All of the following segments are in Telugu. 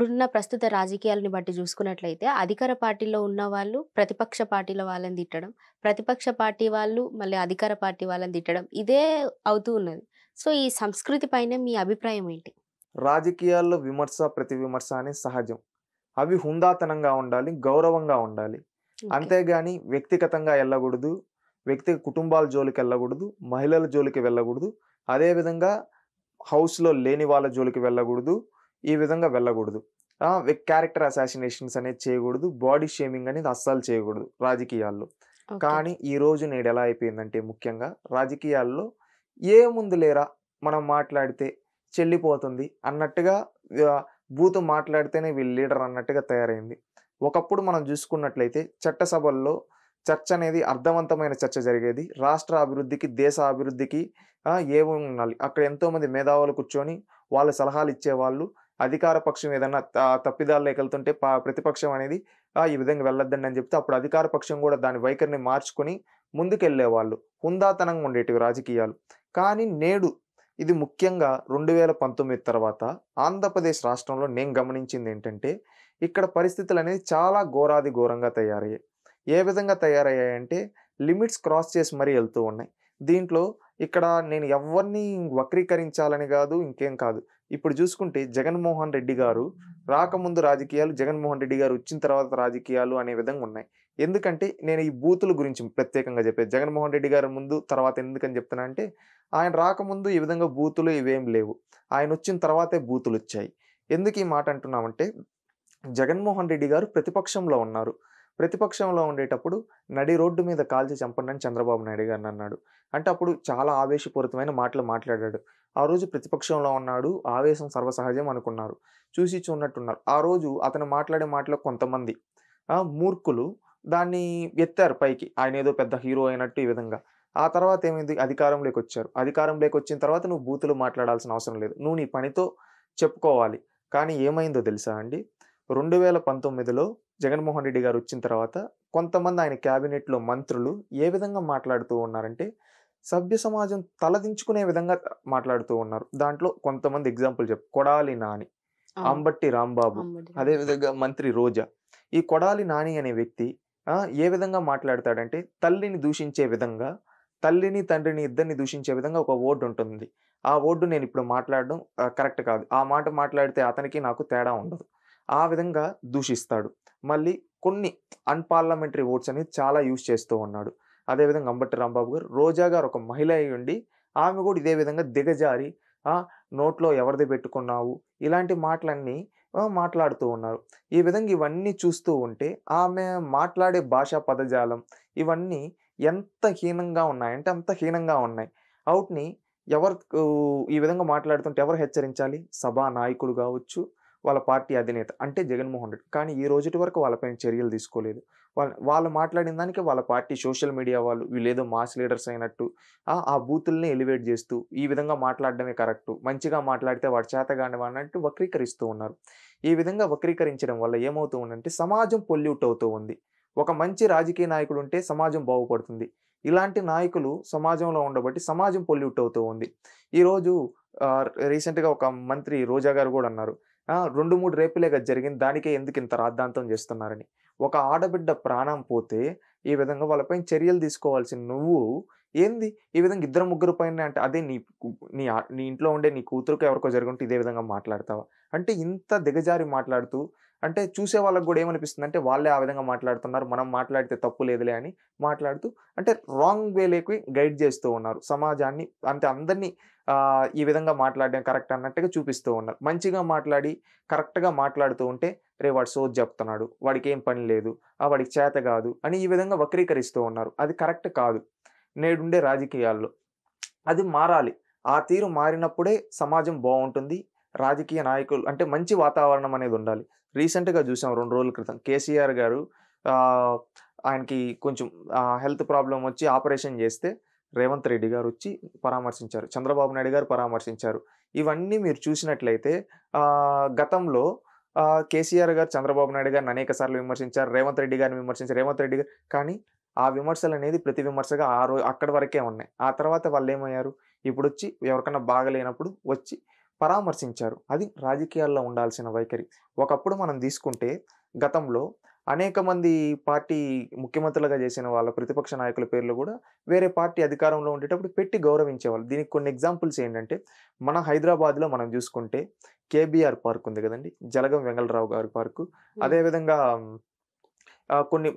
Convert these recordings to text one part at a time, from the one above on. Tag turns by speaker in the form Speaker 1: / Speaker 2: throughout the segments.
Speaker 1: ఇప్పుడున్న ప్రస్తుత రాజకీయాలని బట్టి చూసుకున్నట్లయితే అధికార పార్టీలో ఉన్న వాళ్ళు ప్రతిపక్ష పార్టీల వాళ్ళని తిట్టడం ప్రతిపక్ష పార్టీ వాళ్ళు మళ్ళీ అధికార పార్టీ వాళ్ళని తిట్టడం ఇదే అవుతూ ఉన్నది సో ఈ సంస్కృతి పైన మీ అభిప్రాయం ఏంటి రాజకీయాల్లో విమర్శ ప్రతి విమర్శ అనే సహజం అవి హుందాతనంగా ఉండాలి గౌరవంగా ఉండాలి అంతేగాని వ్యక్తిగతంగా వెళ్ళకూడదు వ్యక్తి కుటుంబాల జోలికి వెళ్ళకూడదు మహిళల జోలికి వెళ్ళకూడదు అదేవిధంగా హౌస్లో లేని వాళ్ళ జోలికి వెళ్ళకూడదు ఈ విధంగా వెళ్ళకూడదు క్యారెక్టర్ అసాసినేషన్స్ అనేది చేయకూడదు బాడీ షేమింగ్ అనేది అస్సలు చేయకూడదు రాజకీయాల్లో కానీ ఈ రోజు నేడు ఎలా అయిపోయిందంటే ముఖ్యంగా రాజకీయాల్లో ఏముంది లేరా మనం మాట్లాడితే చెల్లిపోతుంది అన్నట్టుగా బూతు మాట్లాడితేనే వీళ్ళు లీడర్ అన్నట్టుగా తయారైంది ఒకప్పుడు మనం చూసుకున్నట్లయితే చట్టసభల్లో చర్చ అనేది అర్థవంతమైన చర్చ జరిగేది రాష్ట్ర అభివృద్ధికి దేశ అభివృద్ధికి ఏమి ఉండాలి అక్కడ ఎంతోమంది మేధావులు కూర్చొని వాళ్ళ సలహాలు ఇచ్చేవాళ్ళు అధికార పక్షం ఏదన్నా తప్పిదాలు లేకెళ్తుంటే ప్రతిపక్షం అనేది ఈ విధంగా వెళ్ళొద్దండి అని చెప్తే అప్పుడు అధికార పక్షం కూడా దాని వైఖరిని మార్చుకొని ముందుకెళ్లేవాళ్ళు హుందాతనంగా ఉండేటివి రాజకీయాలు కానీ నేడు ఇది ముఖ్యంగా రెండు వేల పంతొమ్మిది తర్వాత ఆంధ్రప్రదేశ్ రాష్ట్రంలో నేను గమనించింది ఏంటంటే ఇక్కడ పరిస్థితులు అనేది చాలా ఘోరాది ఘోరంగా తయారయ్యాయి ఏ విధంగా తయారయ్యాయంటే లిమిట్స్ క్రాస్ చేసి మరీ వెళ్తూ ఉన్నాయి దీంట్లో ఇక్కడ నేను ఎవరిని వక్రీకరించాలని కాదు ఇంకేం కాదు ఇప్పుడు చూసుకుంటే జగన్మోహన్ రెడ్డి గారు రాకముందు రాజకీయాలు జగన్మోహన్ రెడ్డి గారు వచ్చిన తర్వాత రాజకీయాలు అనే విధంగా ఉన్నాయి ఎందుకంటే నేను ఈ బూతుల గురించి ప్రత్యేకంగా చెప్పేది జగన్మోహన్ రెడ్డి గారు ముందు తర్వాత ఎందుకని చెప్తున్నా అంటే ఆయన రాకముందు ఈ విధంగా బూతులు ఇవేం లేవు ఆయన వచ్చిన తర్వాతే బూతులు వచ్చాయి ఎందుకు ఈ మాట అంటున్నామంటే జగన్మోహన్ రెడ్డి గారు ప్రతిపక్షంలో ఉన్నారు ప్రతిపక్షంలో ఉండేటప్పుడు నడి రోడ్డు మీద కాల్చి చంపండి అని చంద్రబాబు నాయుడు గారిని అన్నాడు అంటే అప్పుడు చాలా ఆవేశపూరితమైన మాటలు మాట్లాడాడు ఆ రోజు ప్రతిపక్షంలో ఉన్నాడు ఆవేశం సర్వసహజం అనుకున్నారు చూసి చూన్నట్టున్నారు ఆ రోజు అతను మాట్లాడే మాటలో కొంతమంది మూర్ఖులు దాన్ని ఎత్తారు పైకి ఆయన ఏదో పెద్ద హీరో అయినట్టు ఈ విధంగా ఆ తర్వాత ఏమైంది అధికారంలోకి వచ్చారు అధికారంలోకి వచ్చిన తర్వాత నువ్వు బూతులు మాట్లాడాల్సిన అవసరం లేదు నువ్వు నీ పనితో చెప్పుకోవాలి కానీ ఏమైందో తెలుసా అండి రెండు వేల పంతొమ్మిదిలో జగన్మోహన్ రెడ్డి గారు వచ్చిన తర్వాత కొంతమంది ఆయన క్యాబినెట్లో మంత్రులు ఏ విధంగా మాట్లాడుతూ ఉన్నారంటే సభ్య సమాజం తలదించుకునే విధంగా మాట్లాడుతూ ఉన్నారు దాంట్లో కొంతమంది ఎగ్జాంపుల్ చెప్పు కొడాలి నాని అంబట్టి రాంబాబు అదేవిధంగా మంత్రి రోజా ఈ కొడాలి నాని అనే వ్యక్తి ఏ విధంగా మాట్లాడతాడంటే తల్లిని దూషించే విధంగా తల్లిని తండ్రిని ఇద్దరిని దూషించే విధంగా ఒక ఓర్డు ఉంటుంది ఆ ఓర్డు నేను ఇప్పుడు మాట్లాడడం కరెక్ట్ కాదు ఆ మాట మాట్లాడితే అతనికి నాకు తేడా ఉండదు ఆ విధంగా దూషిస్తాడు మళ్ళీ కొన్ని అన్పార్లమెంటరీ ఓట్స్ అనేది చాలా యూజ్ చేస్తూ ఉన్నాడు అదేవిధంగా అంబటి రాంబాబు గారు రోజా గారు ఒక మహిళ అయి ఉండి ఆమె కూడా ఇదే విధంగా దిగజారి నోట్లో ఎవరిది పెట్టుకున్నావు ఇలాంటి మాటలన్నీ మాట్లాడుతూ ఉన్నారు ఈ విధంగా ఇవన్నీ చూస్తూ ఉంటే ఆమె మాట్లాడే భాషా పదజాలం ఇవన్నీ ఎంత హీనంగా ఉన్నాయంటే అంత హీనంగా ఉన్నాయి అవుట్ని ఎవరు ఈ విధంగా మాట్లాడుతుంటే ఎవరు హెచ్చరించాలి సభా నాయకుడు కావచ్చు వాళ్ళ పార్టీ అధినేత అంటే జగన్మోహన్ రెడ్డి కానీ ఈ రోజుటి వరకు వాళ్ళపైన చర్యలు తీసుకోలేదు వాళ్ళ వాళ్ళు మాట్లాడిన దానికి వాళ్ళ పార్టీ సోషల్ మీడియా వాళ్ళు వీళ్ళేదో మాస్ లీడర్స్ అయినట్టు ఆ బూతుల్ని ఎలివేట్ చేస్తూ ఈ విధంగా మాట్లాడడమే కరెక్టు మంచిగా మాట్లాడితే వాడు చేతగాండవా అన్నట్టు వక్రీకరిస్తూ ఉన్నారు ఈ విధంగా వక్రీకరించడం వల్ల ఏమవుతూ ఉందంటే సమాజం పొల్యూట్ అవుతూ ఉంది ఒక మంచి రాజకీయ నాయకుడు ఉంటే సమాజం బాగుపడుతుంది ఇలాంటి నాయకులు సమాజంలో ఉండబట్టి సమాజం పొల్యూట్ అవుతూ ఉంది ఈరోజు రీసెంట్గా ఒక మంత్రి రోజా గారు కూడా అన్నారు రెండు మూడు రేపులేగా జరిగింది దానికే ఎందుకు ఇంత రాద్ధాంతం చేస్తున్నారని ఒక ఆడబిడ్డ ప్రాణం పోతే ఈ విధంగా వాళ్ళపై చర్యలు తీసుకోవాల్సిన నువ్వు ఏంది ఈ విధంగా ఇద్దరు ముగ్గురు పైన అంటే అదే నీ నీ నీ ఇంట్లో ఉండే నీ కూతురుకు ఎవరికో జరుగుంటే ఇదే విధంగా మాట్లాడతావా అంటే ఇంత దిగజారి మాట్లాడుతూ అంటే చూసే వాళ్ళకి కూడా ఏమనిపిస్తుంది అంటే వాళ్ళే ఆ విధంగా మాట్లాడుతున్నారు మనం మాట్లాడితే తప్పు లేదులే అని మాట్లాడుతూ అంటే రాంగ్ వేలోకి గైడ్ చేస్తూ ఉన్నారు సమాజాన్ని అంటే అందరినీ ఈ విధంగా మాట్లాడడం కరెక్ట్ అన్నట్టుగా చూపిస్తూ ఉన్నారు మంచిగా మాట్లాడి కరెక్ట్గా మాట్లాడుతూ ఉంటే రే వాడు సోజ్ చెప్తున్నాడు వాడికి ఏం పని లేదు ఆ వాడికి చేత కాదు అని ఈ విధంగా వక్రీకరిస్తూ ఉన్నారు అది కరెక్ట్ కాదు నేడుండే రాజకీయాల్లో అది మారాలి ఆ తీరు మారినప్పుడే సమాజం బాగుంటుంది రాజకీయ నాయకులు అంటే మంచి వాతావరణం అనేది ఉండాలి రీసెంట్గా చూసాం రెండు రోజుల క్రితం కేసీఆర్ గారు ఆయనకి కొంచెం హెల్త్ ప్రాబ్లం వచ్చి ఆపరేషన్ చేస్తే రేవంత్ రెడ్డి గారు వచ్చి పరామర్శించారు చంద్రబాబు నాయుడు గారు పరామర్శించారు ఇవన్నీ మీరు చూసినట్లయితే గతంలో కేసీఆర్ గారు చంద్రబాబు నాయుడు గారిని అనేక సార్లు విమర్శించారు రేవంత్ రెడ్డి గారిని విమర్శించారు రేవంత్ రెడ్డి గారు కానీ ఆ విమర్శలు అనేది ప్రతి విమర్శగా ఆ రోజు అక్కడి వరకే ఉన్నాయి ఆ తర్వాత వాళ్ళు ఏమయ్యారు ఇప్పుడు వచ్చి ఎవరికైనా బాగలేనప్పుడు వచ్చి పరామర్శించారు అది రాజకీయాల్లో ఉండాల్సిన వైఖరి ఒకప్పుడు మనం తీసుకుంటే గతంలో అనేక మంది పార్టీ ముఖ్యమంత్రులుగా చేసిన వాళ్ళ ప్రతిపక్ష నాయకుల పేర్లు కూడా వేరే పార్టీ అధికారంలో ఉండేటప్పుడు పెట్టి గౌరవించేవాళ్ళు దీనికి కొన్ని ఎగ్జాంపుల్స్ ఏంటంటే మన హైదరాబాద్లో మనం చూసుకుంటే కేబీఆర్ పార్క్ ఉంది కదండి జలగం వెంగళరావు గారి పార్కు అదేవిధంగా కొన్ని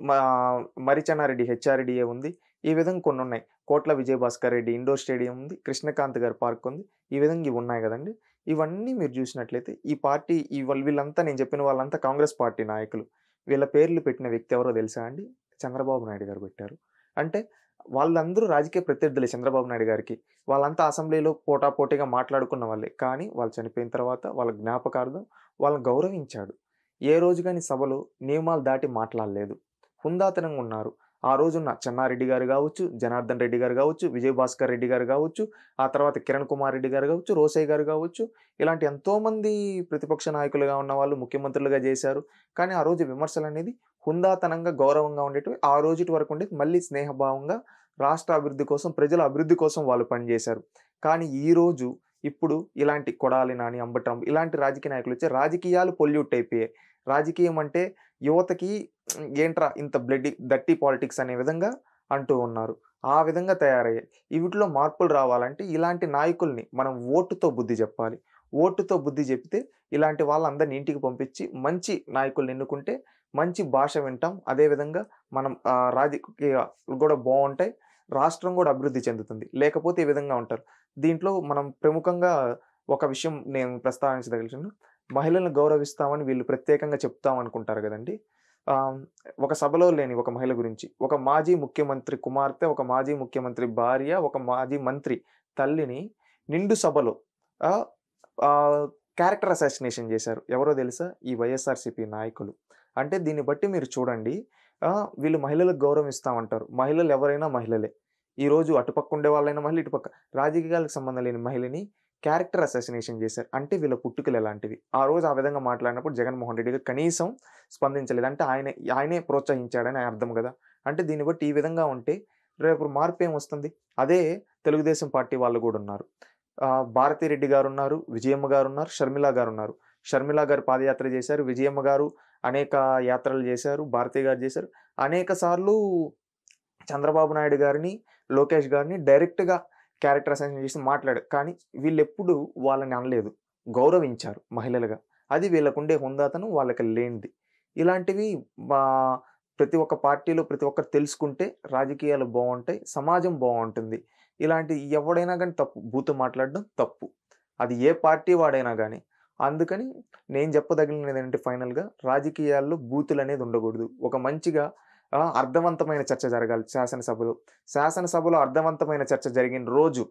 Speaker 1: మరిచన్నారెడ్డి హెచ్ఆర్డిఏ ఉంది ఈ విధంగా కొన్ని ఉన్నాయి కోట్ల విజయభాస్కర్ రెడ్డి ఇండోర్ స్టేడియం ఉంది కృష్ణకాంత్ గారి పార్క్ ఉంది ఈ విధంగా ఇవి ఉన్నాయి కదండి ఇవన్నీ మీరు చూసినట్లయితే ఈ పార్టీ ఈ వీళ్ళంతా నేను చెప్పిన వాళ్ళంతా కాంగ్రెస్ పార్టీ నాయకులు వీళ్ళ పేర్లు పెట్టిన వ్యక్తి ఎవరో తెలుసా అండి చంద్రబాబు నాయుడు గారు పెట్టారు అంటే వాళ్ళందరూ రాజకీయ ప్రత్యర్థులే చంద్రబాబు నాయుడు గారికి వాళ్ళంతా అసెంబ్లీలో పోటాపోటీగా మాట్లాడుకున్న వాళ్ళే కానీ వాళ్ళు చనిపోయిన తర్వాత వాళ్ళ జ్ఞాపకార్థం వాళ్ళని గౌరవించాడు ఏ రోజు కానీ సభలో నియమాలు దాటి మాట్లాడలేదు హుందాతనంగా ఉన్నారు ఆ రోజున్న చెన్నారెడ్డి గారు కావచ్చు జనార్దన్ రెడ్డి గారు కావచ్చు విజయభాస్కర్ రెడ్డి గారు కావచ్చు ఆ తర్వాత కిరణ్ కుమార్ రెడ్డి గారు కావచ్చు రోసయ్య గారు కావచ్చు ఇలాంటి ఎంతోమంది ప్రతిపక్ష నాయకులుగా ఉన్న వాళ్ళు ముఖ్యమంత్రులుగా చేశారు కానీ ఆ రోజు విమర్శలు అనేది హుందాతనంగా గౌరవంగా ఉండేటివి ఆ రోజుటి వరకు ఉండేది మళ్ళీ స్నేహభావంగా రాష్ట్ర అభివృద్ధి కోసం ప్రజల అభివృద్ధి కోసం వాళ్ళు పనిచేశారు కానీ ఈరోజు ఇప్పుడు ఇలాంటి కొడాలి నాని అంబటం ఇలాంటి రాజకీయ నాయకులు వచ్చే రాజకీయాలు పొల్యూట్ అయిపోయాయి రాజకీయం అంటే యువతకి ఏంట్రా ఇంత బ్లడ్ దట్టి పాలిటిక్స్ అనే విధంగా అంటూ ఉన్నారు ఆ విధంగా తయారయ్యాయి వీటిలో మార్పులు రావాలంటే ఇలాంటి నాయకుల్ని మనం ఓటుతో బుద్ధి చెప్పాలి ఓటుతో బుద్ధి చెప్తే ఇలాంటి వాళ్ళందరినీ ఇంటికి పంపించి మంచి నాయకులు ఎన్నుకుంటే మంచి భాష వింటాం అదేవిధంగా మనం రాజకీయాలు కూడా బాగుంటాయి రాష్ట్రం కూడా అభివృద్ధి చెందుతుంది లేకపోతే ఈ విధంగా ఉంటారు దీంట్లో మనం ప్రముఖంగా ఒక విషయం నేను ప్రస్తావించదలిచాను మహిళలను గౌరవిస్తామని వీళ్ళు ప్రత్యేకంగా చెప్తాం అనుకుంటారు కదండి ఒక సభలో లేని ఒక మహిళ గురించి ఒక మాజీ ముఖ్యమంత్రి కుమార్తె ఒక మాజీ ముఖ్యమంత్రి భార్య ఒక మాజీ మంత్రి తల్లిని నిండు సభలో క్యారెక్టర్ అసాసినేషన్ చేశారు ఎవరో తెలుసా ఈ వైఎస్ఆర్సీపీ నాయకులు అంటే దీన్ని బట్టి మీరు చూడండి వీళ్ళు మహిళలకు గౌరవం ఇస్తామంటారు మహిళలు ఎవరైనా మహిళలే ఈరోజు అటుపక్క ఉండే వాళ్ళైనా మహిళ ఇటుపక్క రాజకీయాలకు సంబంధం లేని మహిళని క్యారెక్టర్ అసోసినేషన్ చేశారు అంటే వీళ్ళ పుట్టుకలు ఎలాంటివి ఆ రోజు ఆ విధంగా మాట్లాడినప్పుడు జగన్మోహన్ రెడ్డి గారు కనీసం స్పందించలేదు అంటే ఆయన ఆయనే ప్రోత్సహించాడని అర్థం కదా అంటే దీన్ని బట్టి ఈ విధంగా ఉంటే రేపు మార్పు ఏం వస్తుంది అదే తెలుగుదేశం పార్టీ వాళ్ళు కూడా ఉన్నారు భారతిరెడ్డి గారు ఉన్నారు విజయమ్మ గారు ఉన్నారు షర్మిల గారు ఉన్నారు షర్మిల గారు పాదయాత్ర చేశారు విజయమ్మ గారు అనేక యాత్రలు చేశారు భారతి గారు చేశారు అనేక సార్లు చంద్రబాబు నాయుడు గారిని లోకేష్ గారిని డైరెక్ట్గా క్యారెక్టర్ అసైన్మెంట్ చేసి మాట్లాడు కానీ వీళ్ళు ఎప్పుడు వాళ్ళని అనలేదు గౌరవించారు మహిళలుగా అది వీళ్ళకుండే హుందాతను వాళ్ళకి లేనిది ఇలాంటివి మా ప్రతి ఒక్క పార్టీలో ప్రతి ఒక్కరు తెలుసుకుంటే రాజకీయాలు బాగుంటాయి సమాజం బాగుంటుంది ఇలాంటి ఎవడైనా కానీ తప్పు బూతు మాట్లాడడం తప్పు అది ఏ పార్టీ వాడైనా కానీ అందుకని నేను చెప్పదగినది ఏంటంటే ఫైనల్గా రాజకీయాల్లో బూతులు అనేది ఉండకూడదు ఒక మంచిగా అర్థవంతమైన చర్చ జరగాలి శాసనసభలో శాసనసభలో అర్థవంతమైన చర్చ జరిగిన రోజు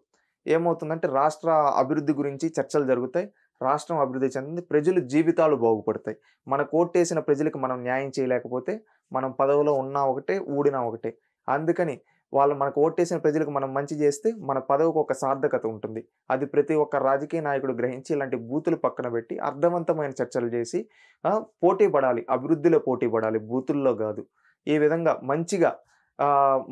Speaker 1: ఏమవుతుందంటే రాష్ట్ర అభివృద్ధి గురించి చర్చలు జరుగుతాయి రాష్ట్రం అభివృద్ధి చెందింది ప్రజలు జీవితాలు బాగుపడతాయి మన కోర్టేసిన ప్రజలకు మనం న్యాయం చేయలేకపోతే మనం పదవిలో ఉన్నా ఒకటే ఊడినా ఒకటే అందుకని వాళ్ళు మనకు ఓటేసిన ప్రజలకు మనం మంచి చేస్తే మన పదవికి ఒక సార్థకత ఉంటుంది అది ప్రతి ఒక్క రాజకీయ నాయకుడు గ్రహించి ఇలాంటి బూతులు పక్కన పెట్టి అర్థవంతమైన చర్చలు చేసి పోటీ పడాలి అభివృద్ధిలో పోటీ పడాలి బూతుల్లో కాదు ఈ విధంగా మంచిగా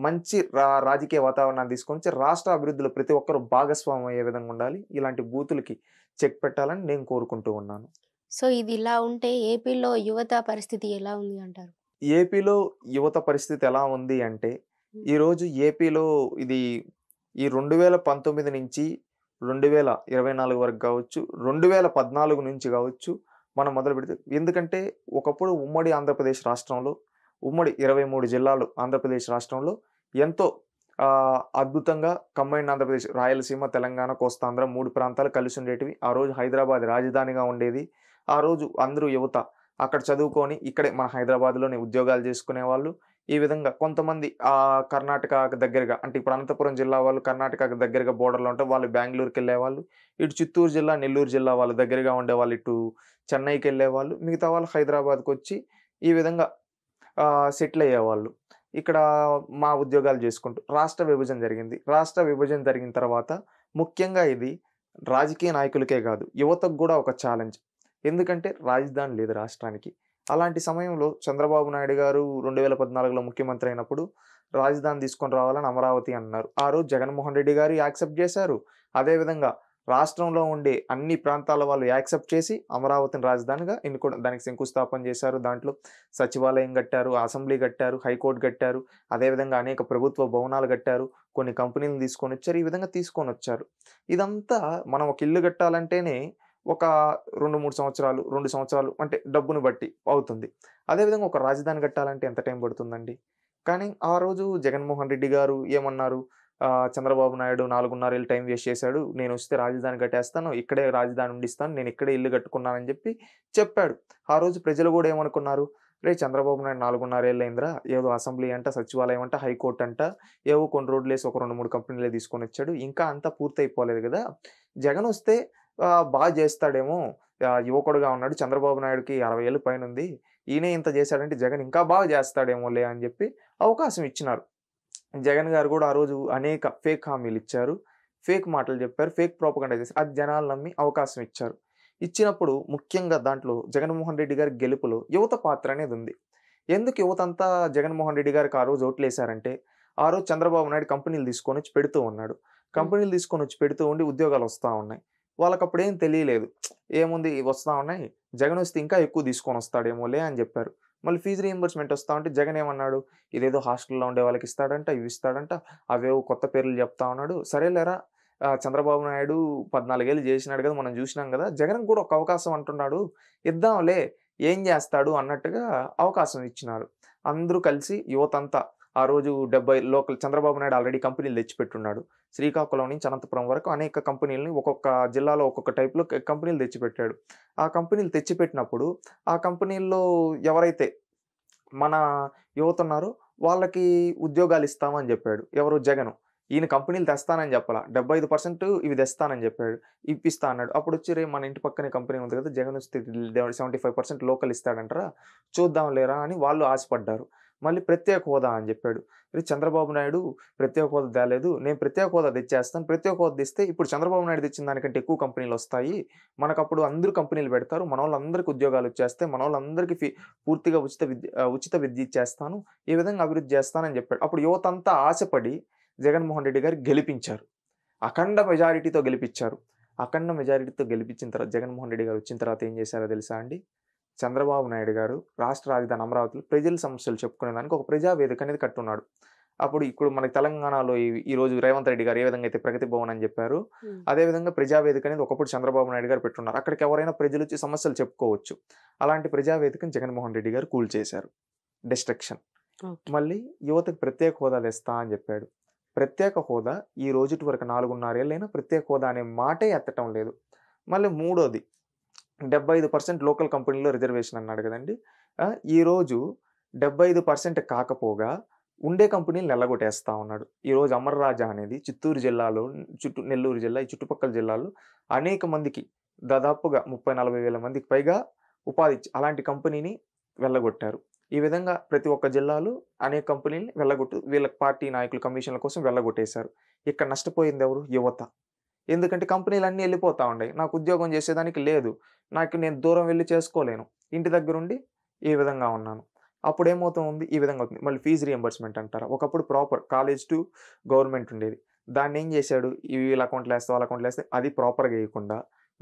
Speaker 1: మంచి రా రాజకీయ వాతావరణాన్ని తీసుకొని రాష్ట్ర అభివృద్ధిలో ప్రతి ఒక్కరూ భాగస్వామ్యం అయ్యే విధంగా ఉండాలి ఇలాంటి బూతులకి చెక్ పెట్టాలని నేను కోరుకుంటూ ఉన్నాను సో ఇది ఇలా ఉంటే ఏపీలో యువత పరిస్థితి ఎలా ఉంది అంటారు ఏపీలో యువత పరిస్థితి ఎలా ఉంది అంటే ఈరోజు ఏపీలో ఇది ఈ రెండు వేల పంతొమ్మిది నుంచి రెండు వేల ఇరవై నాలుగు వరకు కావచ్చు రెండు వేల పద్నాలుగు నుంచి కావచ్చు మనం మొదలు పెడితే ఎందుకంటే ఒకప్పుడు ఉమ్మడి ఆంధ్రప్రదేశ్ రాష్ట్రంలో ఉమ్మడి ఇరవై మూడు జిల్లాలు ఆంధ్రప్రదేశ్ రాష్ట్రంలో ఎంతో అద్భుతంగా కంబైన్ ఆంధ్రప్రదేశ్ రాయలసీమ తెలంగాణ కోస్తాంధ్ర మూడు ప్రాంతాలు కలిసి ఉండేటివి ఆ రోజు హైదరాబాద్ రాజధానిగా ఉండేది ఆ రోజు అందరూ యువత అక్కడ చదువుకొని ఇక్కడే మన హైదరాబాద్లోనే ఉద్యోగాలు చేసుకునే వాళ్ళు ఈ విధంగా కొంతమంది ఆ కర్ణాటకకు దగ్గరగా అంటే ఇప్పుడు అనంతపురం జిల్లా వాళ్ళు కర్ణాటకకు దగ్గరగా బోర్డర్లో ఉంటే వాళ్ళు బెంగళూరుకి వెళ్ళేవాళ్ళు ఇటు చిత్తూరు జిల్లా నెల్లూరు జిల్లా వాళ్ళు దగ్గరగా ఉండేవాళ్ళు ఇటు చెన్నైకి వెళ్ళేవాళ్ళు మిగతా వాళ్ళు హైదరాబాద్కి వచ్చి ఈ విధంగా సెటిల్ అయ్యేవాళ్ళు ఇక్కడ మా ఉద్యోగాలు చేసుకుంటూ రాష్ట్ర విభజన జరిగింది రాష్ట్ర విభజన జరిగిన తర్వాత ముఖ్యంగా ఇది రాజకీయ నాయకులకే కాదు యువతకు కూడా ఒక ఛాలెంజ్ ఎందుకంటే రాజధాని లేదు రాష్ట్రానికి అలాంటి సమయంలో చంద్రబాబు నాయుడు గారు రెండు వేల పద్నాలుగులో ముఖ్యమంత్రి అయినప్పుడు రాజధాని తీసుకొని రావాలని అమరావతి అన్నారు ఆ రోజు జగన్మోహన్ రెడ్డి గారు యాక్సెప్ట్ చేశారు అదేవిధంగా రాష్ట్రంలో ఉండే అన్ని ప్రాంతాల వాళ్ళు యాక్సెప్ట్ చేసి అమరావతిని రాజధానిగా ఎన్నుకోవడం దానికి శంకుస్థాపన చేశారు దాంట్లో సచివాలయం కట్టారు అసెంబ్లీ కట్టారు హైకోర్టు కట్టారు అదేవిధంగా అనేక ప్రభుత్వ భవనాలు కట్టారు కొన్ని కంపెనీలు తీసుకొని వచ్చారు ఈ విధంగా తీసుకొని వచ్చారు ఇదంతా మనం ఒక ఇల్లు కట్టాలంటేనే ఒక రెండు మూడు సంవత్సరాలు రెండు సంవత్సరాలు అంటే డబ్బును బట్టి అవుతుంది అదేవిధంగా ఒక రాజధాని కట్టాలంటే ఎంత టైం పడుతుందండి కానీ ఆ రోజు జగన్మోహన్ రెడ్డి గారు ఏమన్నారు చంద్రబాబు నాయుడు నాలుగున్నరేళ్ళు టైం వేస్ట్ చేశాడు నేను వస్తే రాజధాని కట్టేస్తాను ఇక్కడే రాజధాని ఉండిస్తాను నేను ఇక్కడే ఇల్లు కట్టుకున్నానని చెప్పి చెప్పాడు ఆ రోజు ప్రజలు కూడా ఏమనుకున్నారు రే చంద్రబాబు నాయుడు నాలుగున్నరేళ్ళు అయిందిరా ఏదో అసెంబ్లీ అంట సచివాలయం అంట హైకోర్టు అంట ఏవో కొన్ని రోడ్లు వేసి ఒక రెండు మూడు కంపెనీలే తీసుకొని వచ్చాడు ఇంకా అంతా పూర్తి అయిపోలేదు కదా జగన్ వస్తే బాగా చేస్తాడేమో యువకుడుగా ఉన్నాడు చంద్రబాబు నాయుడుకి అరవై ఏళ్ళు పైన ఉంది ఈయన ఇంత చేశాడంటే జగన్ ఇంకా బాగా చేస్తాడేమోలే అని చెప్పి అవకాశం ఇచ్చినారు జగన్ గారు కూడా ఆ రోజు అనేక ఫేక్ హామీలు ఇచ్చారు ఫేక్ మాటలు చెప్పారు ఫేక్ ప్రాపగండా చేశారు అది జనాలు నమ్మి అవకాశం ఇచ్చారు ఇచ్చినప్పుడు ముఖ్యంగా దాంట్లో జగన్మోహన్ రెడ్డి గారి గెలుపులో యువత పాత్ర అనేది ఉంది ఎందుకు యువత అంతా జగన్మోహన్ రెడ్డి గారికి ఆ రోజు ఓట్లేశారంటే ఆ రోజు చంద్రబాబు నాయుడు కంపెనీలు తీసుకొని వచ్చి పెడుతూ ఉన్నాడు కంపెనీలు తీసుకొని వచ్చి పెడుతూ ఉండి ఉద్యోగాలు వస్తూ ఉన్నాయి వాళ్ళకి ఏం తెలియలేదు ఏముంది వస్తూ ఉన్నాయి జగన్ వస్తే ఇంకా ఎక్కువ తీసుకొని వస్తాడేమోలే అని చెప్పారు మళ్ళీ ఫీజు రీఎంబర్స్మెంట్ వస్తా ఉంటే జగన్ ఏమన్నాడు ఇదేదో హాస్టల్లో ఉండే వాళ్ళకి ఇస్తాడంట ఇవి ఇస్తాడంట అవేవో కొత్త పేర్లు చెప్తా ఉన్నాడు సరేలేరా చంద్రబాబు నాయుడు పద్నాలుగేళ్ళు చేసినాడు కదా మనం చూసినాం కదా జగన్ కూడా ఒక అవకాశం అంటున్నాడు ఇద్దాంలే ఏం చేస్తాడు అన్నట్టుగా అవకాశం ఇచ్చినారు అందరూ కలిసి యువతంతా ఆ రోజు డెబ్బై లోకల్ చంద్రబాబు నాయుడు ఆల్రెడీ కంపెనీలు తెచ్చిపెట్టున్నాడు శ్రీకాకుళం నుంచి అనంతపురం వరకు అనేక కంపెనీలని ఒక్కొక్క జిల్లాలో ఒక్కొక్క టైప్లో కంపెనీలు తెచ్చిపెట్టాడు ఆ కంపెనీలు తెచ్చిపెట్టినప్పుడు ఆ కంపెనీల్లో ఎవరైతే మన యువత ఉన్నారో వాళ్ళకి ఉద్యోగాలు ఇస్తామని చెప్పాడు ఎవరు జగను ఈయన కంపెనీలు తెస్తానని చెప్పాలా డెబ్బై ఐదు పర్సెంట్ ఇవి తెస్తానని చెప్పాడు ఇప్పిస్తా అన్నాడు అప్పుడు వచ్చి రే మన ఇంటి పక్కనే కంపెనీ ఉంది కదా జగన్ స్థితి సెవెంటీ ఫైవ్ పర్సెంట్ లోకల్ ఇస్తాడంటారా చూద్దాం లేరా అని వాళ్ళు ఆశపడ్డారు మళ్ళీ ప్రత్యేక హోదా అని చెప్పాడు చంద్రబాబు నాయుడు ప్రత్యేక హోదా తేలేదు నేను ప్రత్యేక హోదా తెచ్చేస్తాను ప్రత్యేక హోదా తెస్తే ఇప్పుడు చంద్రబాబు నాయుడు తెచ్చిన దానికంటే ఎక్కువ కంపెనీలు వస్తాయి మనకప్పుడు అందరూ కంపెనీలు పెడతారు మన వాళ్ళందరికీ ఉద్యోగాలు వచ్చేస్తే మన వాళ్ళందరికీ పూర్తిగా ఉచిత విద్య ఉచిత విద్య ఇచ్చేస్తాను ఈ విధంగా అభివృద్ధి చేస్తానని చెప్పాడు అప్పుడు యువత అంతా ఆశపడి జగన్మోహన్ రెడ్డి గారు గెలిపించారు అఖండ మెజారిటీతో గెలిపించారు అఖండ మెజారిటీతో గెలిపించిన తర్వాత జగన్మోహన్ రెడ్డి గారు వచ్చిన తర్వాత ఏం చేశారో తెలుసా అండి చంద్రబాబు నాయుడు గారు రాష్ట్ర రాజధాని అమరావతిలో ప్రజల సమస్యలు చెప్పుకునే దానికి ఒక ప్రజావేదిక అనేది కట్టున్నాడు అప్పుడు ఇప్పుడు మనకి తెలంగాణలో ఈ రోజు రేవంత్ రెడ్డి గారు ఏ విధంగా అయితే ప్రగతి భవన్ అని చెప్పారు అదేవిధంగా ప్రజావేదిక అనేది ఒకప్పుడు చంద్రబాబు నాయుడు గారు పెట్టున్నారు అక్కడికి ఎవరైనా ప్రజలు వచ్చి సమస్యలు చెప్పుకోవచ్చు అలాంటి ప్రజావేదికను జగన్మోహన్ రెడ్డి గారు కూల్ చేశారు డిస్ట్రక్షన్ మళ్ళీ యువతకు ప్రత్యేక హోదా ఇస్తా అని చెప్పాడు ప్రత్యేక హోదా ఈ రోజు వరకు నాలుగున్నరేళ్ళైనా ప్రత్యేక హోదా అనే మాటే ఎత్తటం లేదు మళ్ళీ మూడోది డెబ్బై ఐదు పర్సెంట్ లోకల్ కంపెనీలో రిజర్వేషన్ అన్నాడు కదండి ఈరోజు డెబ్బై ఐదు పర్సెంట్ కాకపోగా ఉండే కంపెనీలు నెల్లగొట్టేస్తా ఉన్నాడు ఈరోజు అమర్రాజా అనేది చిత్తూరు జిల్లాలో చుట్టూ నెల్లూరు జిల్లా ఈ చుట్టుపక్కల జిల్లాలో అనేక మందికి దాదాపుగా ముప్పై నలభై వేల మందికి పైగా ఉపాధి అలాంటి కంపెనీని వెళ్ళగొట్టారు ఈ విధంగా ప్రతి ఒక్క జిల్లాలో అనేక కంపెనీలు వెళ్ళగొట్టు వీళ్ళ పార్టీ నాయకులు కమిషన్ల కోసం వెళ్ళగొట్టేశారు ఇక్కడ నష్టపోయింది ఎవరు యువత ఎందుకంటే కంపెనీలు అన్నీ వెళ్ళిపోతూ ఉన్నాయి నాకు ఉద్యోగం చేసేదానికి లేదు నాకు నేను దూరం వెళ్ళి చేసుకోలేను ఇంటి దగ్గరుండి ఈ విధంగా ఉన్నాను అప్పుడు ఏమవుతుంది ఈ విధంగా అవుతుంది మళ్ళీ ఫీజు రియంబర్స్మెంట్ అంటారు ఒకప్పుడు ప్రాపర్ కాలేజ్ టు గవర్నమెంట్ ఉండేది దాన్ని ఏం చేశాడు వీళ్ళ అకౌంట్లో వేస్తే వాళ్ళ అకౌంట్లో వేస్తే అది ప్రాపర్గా వేయకుండా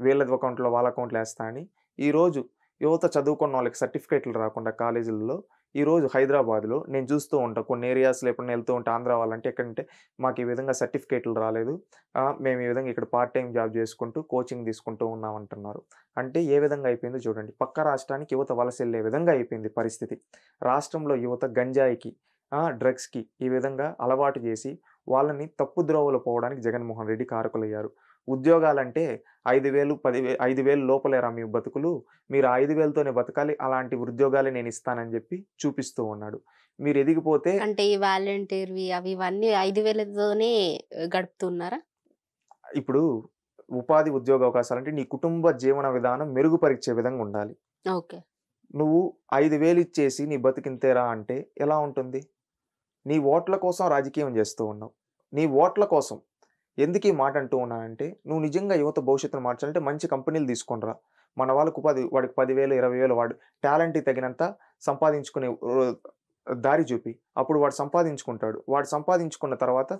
Speaker 1: వీళ్ళ అకౌంట్లో వాళ్ళ అకౌంట్లో వేస్తా అని ఈరోజు యువత చదువుకున్న వాళ్ళకి సర్టిఫికేట్లు రాకుండా కాలేజీల్లో ఈరోజు హైదరాబాద్లో నేను చూస్తూ ఉంటాను కొన్ని ఏరియాస్లో ఎప్పుడైనా వెళ్తూ ఉంటా ఆంధ్ర వాళ్ళంటే ఎక్కడంటే మాకు ఈ విధంగా సర్టిఫికేట్లు రాలేదు మేము ఈ విధంగా ఇక్కడ పార్ట్ టైం జాబ్ చేసుకుంటూ కోచింగ్ తీసుకుంటూ ఉన్నామంటున్నారు అంటే ఏ విధంగా అయిపోయిందో చూడండి పక్క రాష్ట్రానికి యువత వలస వెళ్ళే విధంగా అయిపోయింది పరిస్థితి రాష్ట్రంలో యువత గంజాయికి డ్రగ్స్కి ఈ విధంగా అలవాటు చేసి వాళ్ళని తప్పు పోవడానికి జగన్మోహన్ రెడ్డి కారకులయ్యారు ఉద్యోగాలంటే ఐదు వేలు పది ఐదు వేలు లోపలేరా మీ బతుకులు మీరు ఐదు వేలతోనే బతకాలి అలాంటి ఉద్యోగాలే నేను ఇస్తానని చెప్పి చూపిస్తూ ఉన్నాడు మీరు ఎదిగిపోతే అంటే ఈ వాలంటీర్వి అవి ఇవన్నీ ఐదు వేలతోనే గడుపుతున్నారా ఇప్పుడు ఉపాధి ఉద్యోగ అవకాశాలు అంటే నీ కుటుంబ జీవన విధానం మెరుగుపరిచే విధంగా ఉండాలి ఓకే నువ్వు ఐదు వేలు ఇచ్చేసి నీ బతికింతేరా అంటే ఎలా ఉంటుంది నీ ఓట్ల కోసం రాజకీయం చేస్తూ ఉన్నావు నీ ఓట్ల కోసం ఎందుకు ఈ మాట అంటూ ఉన్నానంటే నువ్వు నిజంగా యువత భవిష్యత్తును మార్చాలంటే మంచి కంపెనీలు తీసుకునిరా మన వాళ్ళకు పది వాడికి పదివేలు ఇరవై వేలు వాడు టాలెంట్కి తగినంత సంపాదించుకునే దారి చూపి అప్పుడు వాడు సంపాదించుకుంటాడు వాడు సంపాదించుకున్న తర్వాత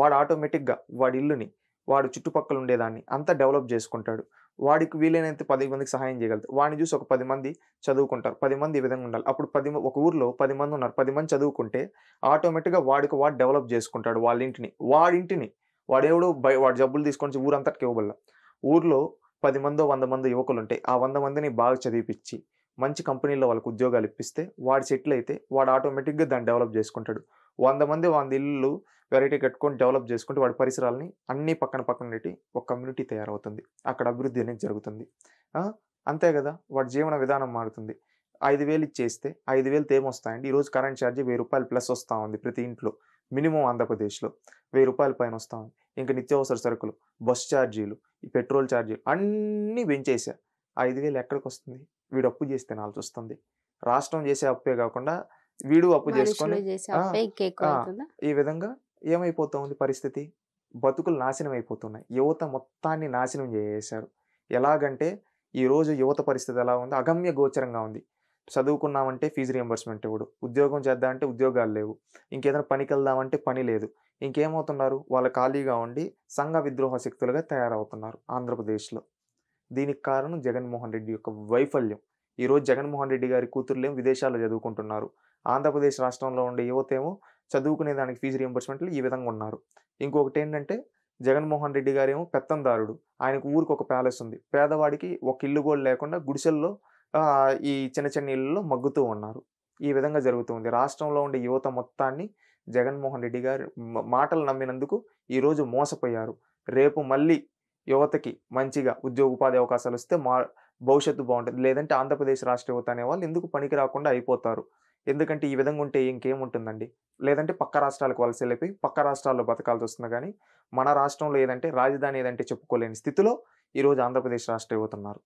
Speaker 1: వాడు ఆటోమేటిక్గా వాడి ఇల్లుని వాడు చుట్టుపక్కల ఉండేదాన్ని అంతా డెవలప్ చేసుకుంటాడు వాడికి వీలైనంత పది మందికి సహాయం చేయగలుగుతారు వాడిని చూసి ఒక పది మంది చదువుకుంటారు పది మంది ఈ విధంగా ఉండాలి అప్పుడు పది ఒక ఊర్లో పది మంది ఉన్నారు పది మంది చదువుకుంటే ఆటోమేటిక్గా వాడికి వాడు డెవలప్ చేసుకుంటాడు వాళ్ళ ఇంటిని వాడింటిని వాడేవుడు బయ వాడు జబ్బులు తీసుకొని ఊరంతటికి ఇవ్వబల్ల ఊర్లో పది మందో వంద మంది యువకులు ఉంటాయి ఆ వంద మందిని బాగా చదివిపించి మంచి కంపెనీల్లో వాళ్ళకు ఉద్యోగాలు ఇప్పిస్తే వాడు సెటిల్ అయితే వాడు ఆటోమేటిక్గా దాన్ని డెవలప్ చేసుకుంటాడు వంద మంది వంద ఇల్లు వెరైటీ కట్టుకొని డెవలప్ చేసుకుంటే వాడి పరిసరాలని అన్ని పక్కన పక్కన పెట్టి ఒక కమ్యూనిటీ తయారవుతుంది అక్కడ అభివృద్ధి అనేది జరుగుతుంది అంతే కదా వాడి జీవన విధానం మారుతుంది ఐదు వేలు ఇచ్చేస్తే ఐదు వేలు తేమొస్తాయండి ఈరోజు కరెంట్ ఛార్జీ వెయ్యి రూపాయలు ప్లస్ వస్తూ ఉంది ప్రతి ఇంట్లో మినిమం ఆంధ్రప్రదేశ్లో వెయ్యి రూపాయల పైన వస్తా ఉంది ఇంకా నిత్యావసర సరుకులు బస్ ఛార్జీలు ఈ పెట్రోల్ ఛార్జీలు అన్నీ పెంచేసా ఐదు వేలు ఎక్కడికి వస్తుంది వీడు అప్పు చేస్తే నాలుగు వస్తుంది రాష్ట్రం చేసే అప్పే కాకుండా వీడు అప్పు చేసుకొని ఈ విధంగా ఏమైపోతా ఉంది పరిస్థితి బతుకులు నాశనం అయిపోతున్నాయి యువత మొత్తాన్ని నాశనం చేసేశారు ఎలాగంటే ఈరోజు యువత పరిస్థితి ఎలా ఉంది అగమ్య గోచరంగా ఉంది చదువుకున్నామంటే ఫీజు రియంబర్స్మెంట్ ఇవ్వడు ఉద్యోగం చేద్దామంటే ఉద్యోగాలు లేవు ఇంకేదైనా పనికి వెళ్దామంటే పని లేదు ఇంకేమవుతున్నారు వాళ్ళు ఖాళీగా ఉండి సంఘ విద్రోహ శక్తులుగా తయారవుతున్నారు ఆంధ్రప్రదేశ్లో దీనికి కారణం జగన్మోహన్ రెడ్డి యొక్క వైఫల్యం ఈరోజు జగన్మోహన్ రెడ్డి గారి కూతుర్లేం విదేశాల్లో చదువుకుంటున్నారు ఆంధ్రప్రదేశ్ రాష్ట్రంలో ఉండే యువత ఏమో చదువుకునే దానికి ఫీజు రియంబర్స్మెంట్లు ఈ విధంగా ఉన్నారు ఇంకొకటి ఏంటంటే జగన్మోహన్ రెడ్డి గారేమో పెత్తందారుడు ఆయనకు ఊరికి ఒక ప్యాలెస్ ఉంది పేదవాడికి ఒక ఇల్లు కూడా లేకుండా గుడిసెల్లో ఈ చిన్న చిన్న ఇళ్ళల్లో మగ్గుతూ ఉన్నారు ఈ విధంగా జరుగుతుంది రాష్ట్రంలో ఉండే యువత మొత్తాన్ని జగన్మోహన్ రెడ్డి గారు మాటలు నమ్మినందుకు ఈరోజు మోసపోయారు రేపు మళ్ళీ యువతకి మంచిగా ఉద్యోగ ఉపాధి అవకాశాలు వస్తే మా భవిష్యత్తు బాగుంటుంది లేదంటే ఆంధ్రప్రదేశ్ రాష్ట్ర యువత అనే వాళ్ళు ఎందుకు పనికి రాకుండా అయిపోతారు ఎందుకంటే ఈ విధంగా ఉంటే ఇంకేముంటుందండి లేదంటే పక్క రాష్ట్రాలకు వలస వెళ్ళిపోయి పక్క రాష్ట్రాల్లో బతకాల్సి వస్తుంది కానీ మన రాష్ట్రంలో ఏదంటే రాజధాని ఏదంటే చెప్పుకోలేని స్థితిలో ఈరోజు ఆంధ్రప్రదేశ్ రాష్ట్ర యువత ఉన్నారు